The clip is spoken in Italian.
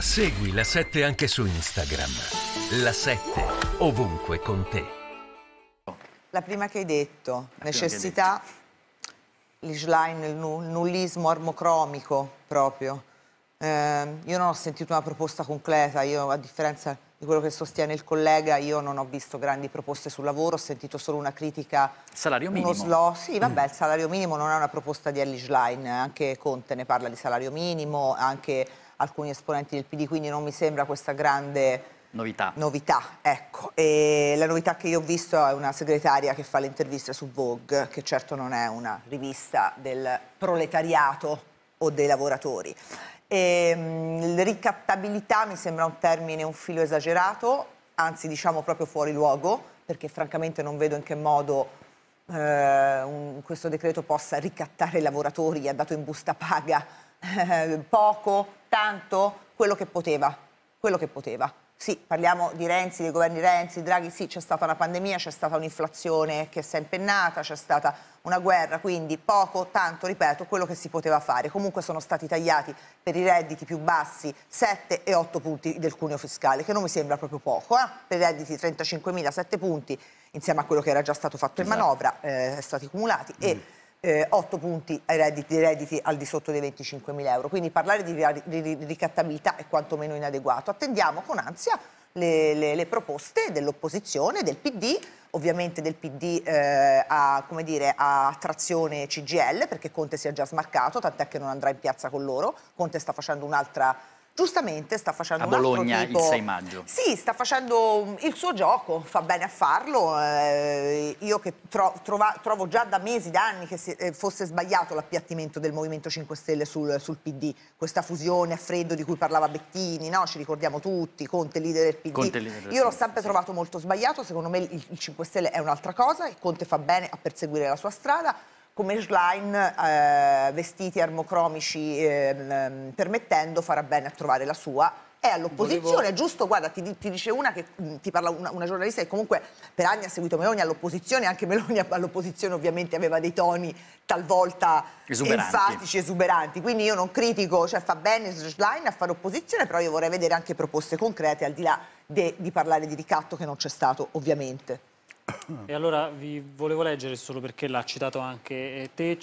Segui la 7 anche su Instagram. La 7 ovunque con te. La prima che hai detto, la necessità, l'Isline, il nullismo armocromico proprio. Eh, io non ho sentito una proposta concreta, io a differenza di quello che sostiene il collega, io non ho visto grandi proposte sul lavoro, ho sentito solo una critica. Salario minimo. Slow, sì, vabbè, mm. il salario minimo non è una proposta di Ellie Schlein, anche Conte ne parla di salario minimo, anche alcuni esponenti del PD, quindi non mi sembra questa grande... Novità. Novità, ecco. E la novità che io ho visto è una segretaria che fa le interviste su Vogue, che certo non è una rivista del proletariato o dei lavoratori. E, ehm, ricattabilità mi sembra un termine un filo esagerato, anzi diciamo proprio fuori luogo, perché francamente non vedo in che modo eh, un, questo decreto possa ricattare i lavoratori, ha dato in busta paga eh, poco, tanto quello che poteva, quello che poteva. Sì, parliamo di Renzi, dei governi Renzi, Draghi, sì, c'è stata una pandemia, c'è stata un'inflazione che si è impennata, c'è stata una guerra, quindi poco, tanto, ripeto, quello che si poteva fare. Comunque sono stati tagliati per i redditi più bassi 7 e 8 punti del cuneo fiscale, che non mi sembra proprio poco, eh? per i redditi 35.000, 7 punti, insieme a quello che era già stato fatto esatto. in manovra, eh, stati cumulati. Mm. E eh, 8 punti ai redditi, redditi, al di sotto dei 25 mila euro. Quindi parlare di, di ricattabilità è quantomeno inadeguato. Attendiamo con ansia le, le, le proposte dell'opposizione, del PD, ovviamente del PD eh, a, dire, a, trazione CGL perché Conte si è già smarcato, tant'è che non andrà in piazza con loro, Conte sta facendo un'altra giustamente sta facendo a Bologna tipo... il 6 maggio. Sì, sta facendo il suo gioco, fa bene a farlo. Eh, io che tro trova, trovo già da mesi, da anni che si, eh, fosse sbagliato l'appiattimento del Movimento 5 Stelle sul, sul, PD, questa fusione a freddo di cui parlava Bettini, no? ci ricordiamo tutti, Conte leader del PD. leader io l'ho sempre sì. trovato molto sbagliato, secondo me il, il 5 Stelle è un'altra cosa e Conte fa bene a perseguire la sua strada come Schlein eh, vestiti armocromici eh, ehm, permettendo farà bene a trovare la sua è all'opposizione, Volevo... giusto? Guarda, ti, ti, dice una che mm, ti parla una, una, giornalista che comunque per anni ha seguito Meloni all'opposizione, anche Meloni all'opposizione ovviamente aveva dei toni talvolta esuberanti. enfatici, esuberanti. Quindi io non critico, cioè fa bene Schlein a fare opposizione, però io vorrei vedere anche proposte concrete al di là de, di parlare di ricatto che non c'è stato ovviamente. E allora vi volevo leggere solo perché l'ha citato anche eh, te.